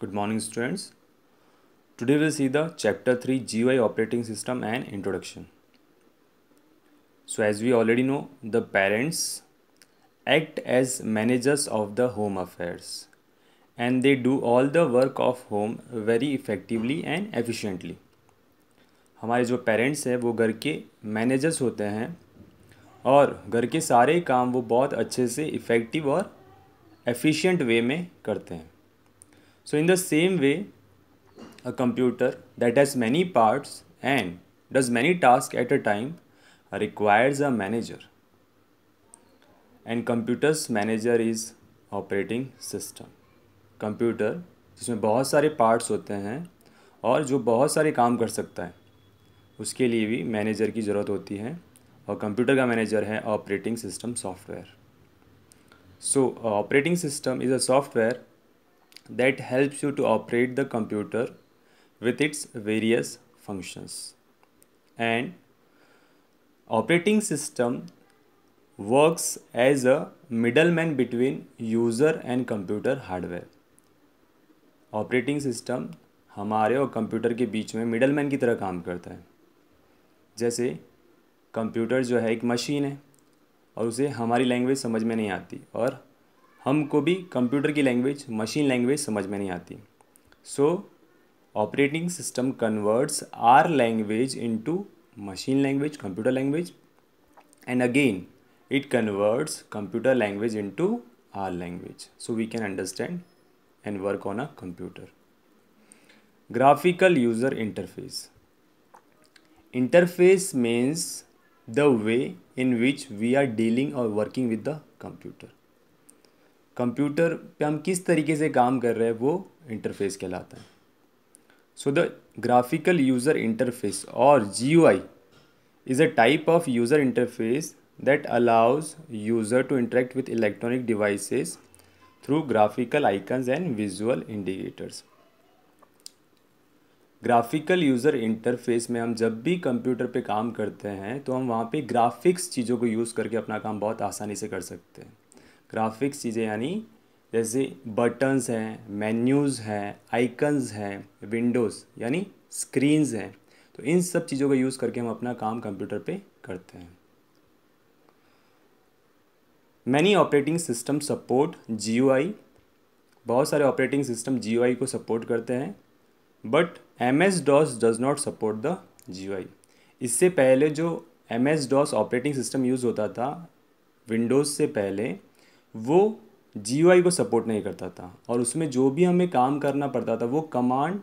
Good morning students today will see the chapter three GUI operating system and introduction so as we already know the parents act as managers of the home affairs and they do all the work of home very effectively and efficiently हमारे जो parents हैं वो घर के managers होते हैं और घर के सारे काम वो बहुत अच्छे से इफ़ेक्टिव और एफिशिएंट वे में करते हैं So in the same way, a computer that has many parts and does many tasks at a time requires a manager. And computer's manager is operating system computer जिसमें बहुत सारे parts होते हैं और जो बहुत सारे काम कर सकता है उसके लिए भी मैनेजर की ज़रूरत होती है और कंप्यूटर का मैनेजर है operating system software so operating system is a software that helps you to operate the computer with its various functions. And operating system works as a middleman between user and computer hardware. operating system हमारे और computer के बीच में middle man की तरह काम करता है जैसे कंप्यूटर जो है एक मशीन है और उसे हमारी लैंग्वेज समझ में नहीं आती और हमको भी कंप्यूटर की लैंग्वेज मशीन लैंग्वेज समझ में नहीं आती so operating system converts our language into machine language computer language and again it converts computer language into our language so we can understand and work on a computer graphical user interface interface means the way in which we are dealing or working with the computer computer पे हम किस तरीके से काम कर रहे हैं वो इंटरफेस कहलाता है so the graphical user interface or GUI is a type of user interface that allows user to interact with electronic devices through graphical icons and visual indicators graphical user interface में हम जब भी computer पे काम करते हैं तो हम वहाँ पे ग्राफिक्स चीज़ों को यूज़ करके अपना काम बहुत आसानी से कर सकते हैं ग्राफिक्स चीज़ें यानी जैसे बटन्स हैं मेन्यूज़ हैं आइकन्स हैं विंडोज़ यानी स्क्रीन्स हैं तो इन सब चीज़ों का यूज़ करके हम अपना काम कंप्यूटर पे करते हैं many operating system support GUI बहुत सारे ऑपरेटिंग सिस्टम जी को सपोर्ट करते हैं but M S DOS does not support the GUI इससे पहले जो M S DOS operating system use होता था विंडोज़ से पहले वो जी को सपोर्ट नहीं करता था और उसमें जो भी हमें काम करना पड़ता था वो कमांड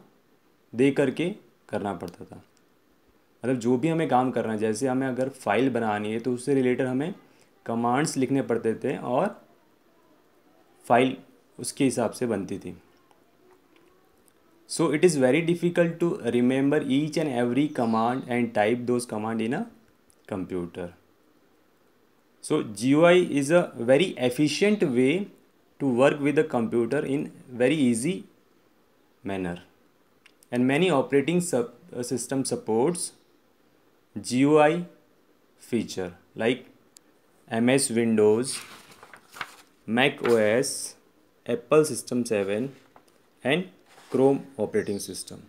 दे करके करना पड़ता था मतलब जो भी हमें काम करना है जैसे हमें अगर फाइल बनानी है तो उससे रिलेटेड हमें कमांड्स लिखने पड़ते थे और फाइल उसके हिसाब से बनती थी so it is very difficult to remember each and every command and type those command in a computer So GUI is a very efficient way to work with the computer in very easy manner. And many operating sub, uh, system supports GUI feature like MS Windows, Mac OS, Apple System 7 and Chrome operating system.